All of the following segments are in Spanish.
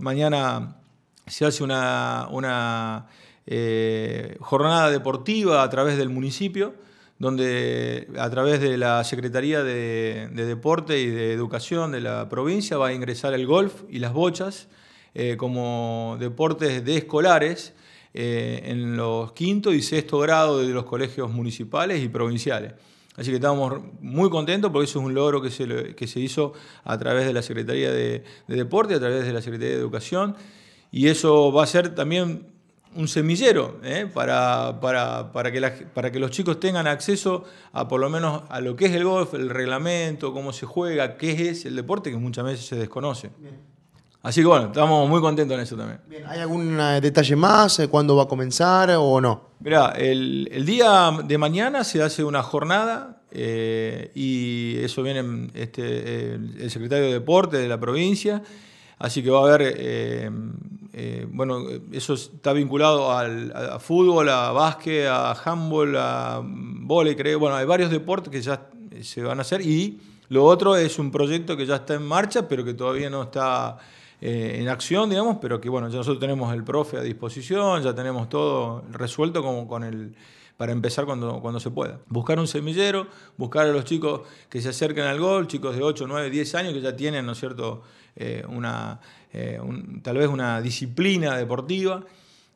mañana se hace una, eh, jornada deportiva a través del municipio, donde a través de la Secretaría de, Deporte y de Educación de la provincia va a ingresar el golf y las bochas eh, como deportes de escolares eh, en los quinto y sexto grado de los colegios municipales y provinciales. Así que estamos muy contentos porque eso es un logro que se, que se hizo a través de la Secretaría de, de Deporte, a través de la Secretaría de Educación. Y eso va a ser también un semillero ¿eh? para, para, que para que los chicos tengan acceso a por lo menos a lo que es el golf, el reglamento, cómo se juega, qué es el deporte que muchas veces se desconoce. Así que bueno, estamos muy contentos en eso también. ¿Hay algún eh, detalle más? Eh, ¿Cuándo va a comenzar o no? Mira, el, el día de mañana se hace una jornada eh, y eso viene este, el secretario de Deporte de la provincia. Así que va a haber, eh, eh, bueno, eso está vinculado al, a fútbol, a básquet, a handball, a volei, creo. Bueno, hay varios deportes que ya se van a hacer y lo otro es un proyecto que ya está en marcha, pero que todavía no está en acción, digamos, pero que bueno, ya nosotros tenemos el profe a disposición, ya tenemos todo resuelto como con el para empezar cuando, cuando se pueda. Buscar un semillero, buscar a los chicos que se acerquen al gol, chicos de 8, 9, 10 años que ya tienen, ¿no es cierto?, eh, una, eh, tal vez una disciplina deportiva.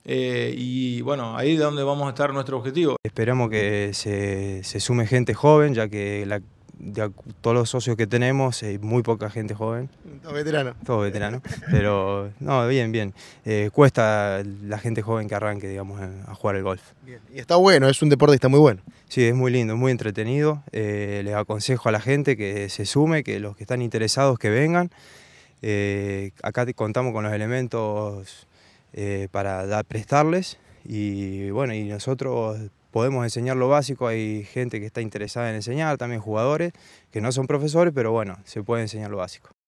Eh, y bueno, ahí es donde vamos a estar nuestro objetivo. Esperamos que se, se sume gente joven, ya que la de todos los socios que tenemos, hay eh, muy poca gente joven. Todo veterano. Todo veterano. pero no, bien, bien. Eh, cuesta la gente joven que arranque, digamos, a jugar el golf. Y está bueno, es un deporte está muy bueno. Sí, es muy lindo, es muy entretenido. Eh, les aconsejo a la gente que se sume, que los que están interesados que vengan. acá contamos con los elementos para prestarles y bueno, y nosotros podemos enseñar lo básico, hay gente que está interesada en enseñar, también jugadores que no son profesores, pero bueno, se puede enseñar lo básico.